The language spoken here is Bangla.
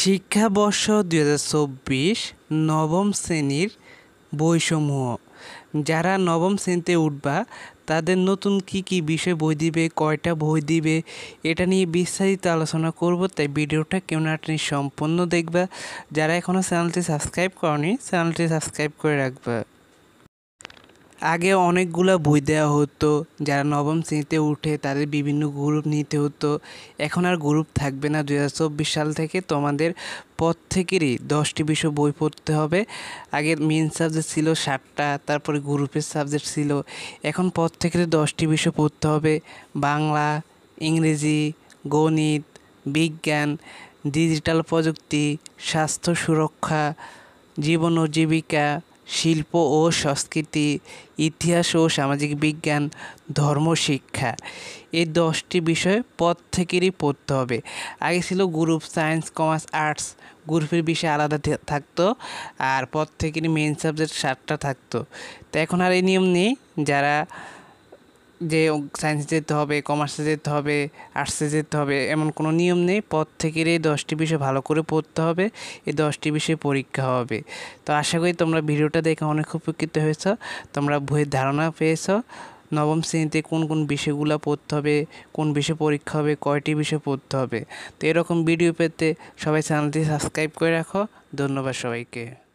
শিক্ষাবর্ষ দুই চব্বিশ নবম শ্রেণীর বইসমূহ যারা নবম শ্রেণীতে উঠবা তাদের নতুন কি কি বিষয় বই দিবে কয়টা বই দিবে এটা নিয়ে বিস্তারিত আলোচনা করব তাই ভিডিওটা কেউ না সম্পূর্ণ দেখবা যারা এখনও চ্যানেলটি সাবস্ক্রাইব করনি চ্যানেলটি সাবস্ক্রাইব করে রাখবা আগে অনেকগুলো বই দেওয়া হতো যারা নবম শ্রেণীতে উঠে তাদের বিভিন্ন গ্রুপ নিতে হতো এখন আর গ্রুপ থাকবে না দু সাল থেকে তোমাদের প্রত্যেকেরই দশটি বিষয় বই পড়তে হবে আগে মেন সাবজেক্ট ছিল ষাটটা তারপরে গ্রুপের সাবজেক্ট ছিল এখন প্রত্যেকেরই দশটি বিষয় পড়তে হবে বাংলা ইংরেজি গণিত বিজ্ঞান ডিজিটাল প্রযুক্তি স্বাস্থ্য সুরক্ষা জীবন ও জীবিকা শিল্প ও সংস্কৃতি ইতিহাস ও সামাজিক বিজ্ঞান ধর্ম শিক্ষা এই দশটি বিষয় পথ থেকেই পড়তে হবে আগে ছিল গ্রুপ সায়েন্স কমার্স আর্টস গ্রুপের বিষয় আলাদা থাকতো আর পথ থেকেই মেন সাবজেক্ট সাতটা থাকতো তো এখন আর এই নিয়ম নেই যারা যে সায়েন্সে যেতে হবে কমার্সে যেতে হবে আর্টসে যেতে হবে এমন কোনো নিয়ম নেই পথ থেকে এই দশটি বিষয় ভালো করে পড়তে হবে এই দশটি বিষয়ে পরীক্ষা হবে তো আশা করি তোমরা ভিডিওটা দেখে অনেক উপকৃত হয়েছ তোমরা বইয়ের ধারণা পেয়েছ নবম শ্রেণীতে কোন কোন বিষয়গুলো পড়তে হবে কোন বিষয়ে পরীক্ষা হবে কয়টি বিষয় পড়তে হবে তো এরকম ভিডিও পেতে সবাই চ্যানেলটি সাবস্ক্রাইব করে রাখো ধন্যবাদ সবাইকে